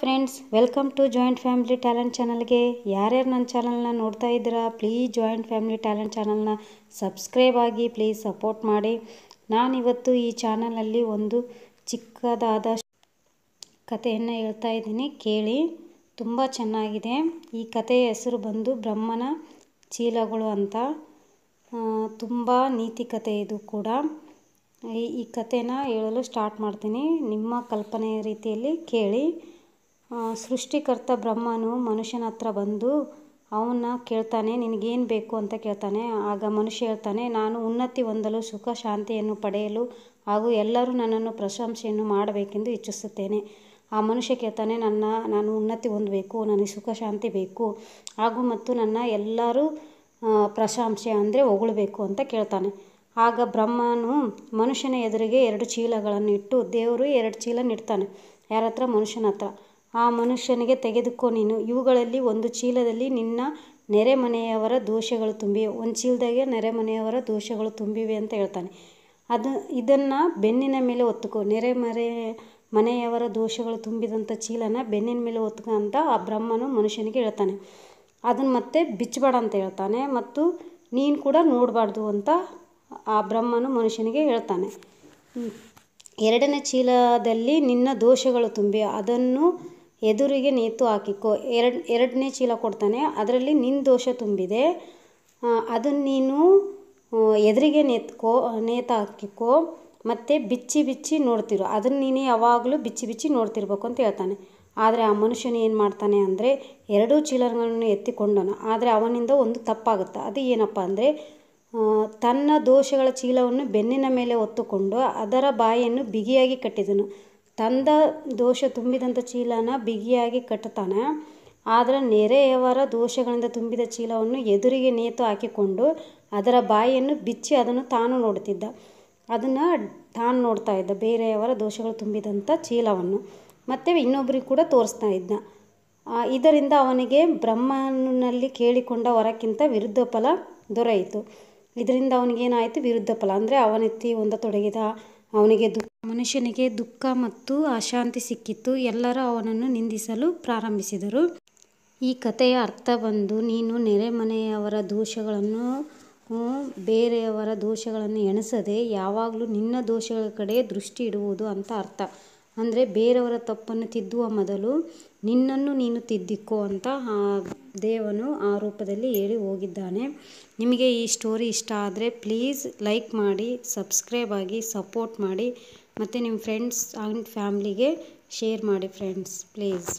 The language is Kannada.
friends welcome to joint family talent ಚಾನಲ್ಗೆ ಯಾರ್ಯಾರು ನನ್ನ ಚಾನಲ್ನ ನೋಡ್ತಾ ಇದ್ದೀರಾ ಪ್ಲೀಸ್ ಜಾಯಿಂಟ್ ಫ್ಯಾಮಿಲಿ ಟ್ಯಾಲೆಂಟ್ ಚಾನಲ್ನ ಸಬ್ಸ್ಕ್ರೈಬ್ ಆಗಿ ಪ್ಲೀಸ್ ಸಪೋರ್ಟ್ ಮಾಡಿ ನಾನಿವತ್ತು ಈ ಚಾನಲಲ್ಲಿ ಒಂದು ಚಿಕ್ಕದಾದ ಕಥೆಯನ್ನು ಹೇಳ್ತಾ ಇದ್ದೀನಿ ಕೇಳಿ ತುಂಬ ಚೆನ್ನಾಗಿದೆ ಈ ಕಥೆಯ ಹೆಸರು ಬಂದು ಬ್ರಹ್ಮನ ಚೀಲಗಳು ಅಂತ ತುಂಬ ನೀತಿ ಕಥೆ ಇದು ಕೂಡ ಈ ಈ ಕಥೆನ ಹೇಳಲು ಸ್ಟಾರ್ಟ್ ಮಾಡ್ತೀನಿ ನಿಮ್ಮ ಕಲ್ಪನೆಯ ರೀತಿಯಲ್ಲಿ ಕೇಳಿ ಸೃಷ್ಟಿಕರ್ತ ಬ್ರಹ್ಮನು ಮನುಷ್ಯನ ಹತ್ರ ಬಂದು ಅವನ್ನ ಕೇಳ್ತಾನೆ ನಿನಗೇನು ಬೇಕು ಅಂತ ಕೇಳ್ತಾನೆ ಆಗ ಮನುಷ್ಯ ಹೇಳ್ತಾನೆ ನಾನು ಉನ್ನತಿ ಹೊಂದಲು ಸುಖ ಶಾಂತಿಯನ್ನು ಪಡೆಯಲು ಹಾಗೂ ಎಲ್ಲರೂ ನನ್ನನ್ನು ಪ್ರಶಂಸೆಯನ್ನು ಮಾಡಬೇಕೆಂದು ಇಚ್ಛಿಸುತ್ತೇನೆ ಆ ಮನುಷ್ಯ ಕೇಳ್ತಾನೆ ನನ್ನ ನಾನು ಉನ್ನತಿ ಹೊಂದಬೇಕು ನನಗೆ ಸುಖ ಶಾಂತಿ ಬೇಕು ಹಾಗೂ ಮತ್ತು ನನ್ನ ಎಲ್ಲರೂ ಪ್ರಶಂಸೆ ಅಂದರೆ ಹೊಗಳಬೇಕು ಅಂತ ಕೇಳ್ತಾನೆ ಆಗ ಬ್ರಹ್ಮನು ಮನುಷ್ಯನ ಎದುರಿಗೆ ಎರಡು ಚೀಲಗಳನ್ನು ಇಟ್ಟು ದೇವರು ಎರಡು ಚೀಲ ನೀಡ್ತಾನೆ ಯಾರ ಹತ್ರ ಮನುಷ್ಯನ ಹತ್ರ ಆ ಮನುಷ್ಯನಿಗೆ ತೆಗೆದುಕೋ ನೀನು ಇವುಗಳಲ್ಲಿ ಒಂದು ಚೀಲದಲ್ಲಿ ನಿನ್ನ ನೆರೆಮನೆಯವರ ದೋಷಗಳು ತುಂಬಿವೆ ಒಂದು ಚೀಲದಾಗೆ ನೆರೆಮನೆಯವರ ದೋಷಗಳು ತುಂಬಿವೆ ಅಂತ ಹೇಳ್ತಾನೆ ಅದು ಇದನ್ನು ಬೆನ್ನಿನ ಮೇಲೆ ಒತ್ತುಕೋ ನೆರೆಮರೆ ಮನೆಯವರ ದೋಷಗಳು ತುಂಬಿದಂಥ ಚೀಲನ ಬೆನ್ನಿನ ಮೇಲೆ ಒತ್ಕೋ ಅಂತ ಆ ಬ್ರಹ್ಮನು ಮನುಷ್ಯನಿಗೆ ಹೇಳ್ತಾನೆ ಅದನ್ನು ಮತ್ತೆ ಬಿಚ್ಚಬೇಡ ಅಂತ ಹೇಳ್ತಾನೆ ಮತ್ತು ನೀನು ಕೂಡ ನೋಡಬಾರ್ದು ಅಂತ ಆ ಬ್ರಹ್ಮನು ಮನುಷ್ಯನಿಗೆ ಹೇಳ್ತಾನೆ ಎರಡನೇ ಚೀಲದಲ್ಲಿ ನಿನ್ನ ದೋಷಗಳು ತುಂಬಿ ಅದನ್ನು ಎದುರಿಗೆ ನೇತು ಹಾಕಿಕೋ ಎರಡು ಎರಡನೇ ಚೀಲ ಕೊಡ್ತಾನೆ ಅದರಲ್ಲಿ ನಿನ್ನ ದೋಷ ತುಂಬಿದೆ ಅದನ್ನು ನೀನು ಎದುರಿಗೆ ನೆತ್ಕೋ ನೇತು ಹಾಕಿಕೋ ಮತ್ತು ಬಿಚ್ಚಿ ಬಿಚ್ಚಿ ನೋಡ್ತಿರು ಅದನ್ನು ನೀನು ಯಾವಾಗಲೂ ಬಿಚ್ಚಿ ಬಿಚ್ಚಿ ನೋಡ್ತಿರ್ಬೇಕು ಅಂತ ಹೇಳ್ತಾನೆ ಆದರೆ ಆ ಮನುಷ್ಯನ ಏನು ಮಾಡ್ತಾನೆ ಅಂದರೆ ಎರಡೂ ಚೀಲಗಳನ್ನು ಎತ್ತಿಕೊಂಡನು ಆದರೆ ಅವನಿಂದ ಒಂದು ತಪ್ಪಾಗುತ್ತೆ ಅದು ಏನಪ್ಪ ಅಂದರೆ ತನ್ನ ದೋಷಗಳ ಚೀಲವನ್ನು ಬೆನ್ನಿನ ಮೇಲೆ ಹೊತ್ತುಕೊಂಡು ಅದರ ಬಾಯಿಯನ್ನು ಬಿಗಿಯಾಗಿ ಕಟ್ಟಿದನು ತಂದ ದೋಷ ತುಂಬಿದಂಥ ಚೀಲನ ಬಿಗಿಯಾಗಿ ಕಟ್ಟುತ್ತಾನೆ ಆದರೆ ನೆರೆಯವರ ದೋಷಗಳಿಂದ ತುಂಬಿದ ಚೀಲವನ್ನು ಎದುರಿಗೆ ನೇತು ಹಾಕಿಕೊಂಡು ಅದರ ಬಾಯಿಯನ್ನು ಬಿಚ್ಚಿ ಅದನ್ನು ತಾನು ನೋಡ್ತಿದ್ದ ಅದನ್ನು ತಾನು ನೋಡ್ತಾ ಇದ್ದ ಬೇರೆಯವರ ದೋಷಗಳು ತುಂಬಿದಂಥ ಚೀಲವನ್ನು ಮತ್ತು ಇನ್ನೊಬ್ಬರಿಗೆ ಕೂಡ ತೋರಿಸ್ತಾ ಇದ್ದ ಇದರಿಂದ ಅವನಿಗೆ ಬ್ರಹ್ಮನಲ್ಲಿ ಕೇಳಿಕೊಂಡ ವರಕ್ಕಿಂತ ವಿರುದ್ಧ ಫಲ ದೊರೆಯಿತು ಇದರಿಂದ ಅವನಿಗೇನಾಯಿತು ವಿರುದ್ಧ ಫಲ ಅಂದರೆ ಅವನೆತ್ತಿ ತೊಡಗಿದ ಅವನಿಗೆ ದುಃಖ ಮನುಷ್ಯನಿಗೆ ದುಃಖ ಮತ್ತು ಅಶಾಂತಿ ಸಿಕ್ಕಿತ್ತು ಎಲ್ಲರೂ ಅವನನ್ನು ನಿಂದಿಸಲು ಪ್ರಾರಂಭಿಸಿದರು ಈ ಕಥೆಯ ಅರ್ಥ ಬಂದು ನೀನು ನೆರೆಮನೆಯವರ ದೋಷಗಳನ್ನು ಬೇರೆಯವರ ದೋಷಗಳನ್ನು ಎಣಿಸದೆ ಯಾವಾಗಲೂ ನಿನ್ನ ದೋಷಗಳ ಕಡೆ ದೃಷ್ಟಿ ಇಡುವುದು ಅಂತ ಅರ್ಥ ಅಂದರೆ ಬೇರೆಯವರ ತಪ್ಪನ್ನು ತಿದ್ದುವ ಮೊದಲು ನಿನ್ನನ್ನು ನೀನು ತಿದ್ದಿಕೋ ಅಂತ ಆ ದೇವನು ಆ ರೂಪದಲ್ಲಿ ಹೇಳಿ ಹೋಗಿದ್ದಾನೆ ನಿಮಗೆ ಈ ಸ್ಟೋರಿ ಇಷ್ಟ ಆದರೆ ಪ್ಲೀಸ್ ಲೈಕ್ ಮಾಡಿ ಸಬ್ಸ್ಕ್ರೈಬ್ ಆಗಿ ಸಪೋರ್ಟ್ ಮಾಡಿ ಮತ್ತು ನಿಮ್ಮ ಫ್ರೆಂಡ್ಸ್ ಆ್ಯಂಡ್ ಫ್ಯಾಮ್ಲಿಗೆ ಶೇರ್ ಮಾಡಿ ಫ್ರೆಂಡ್ಸ್ ಪ್ಲೀಸ್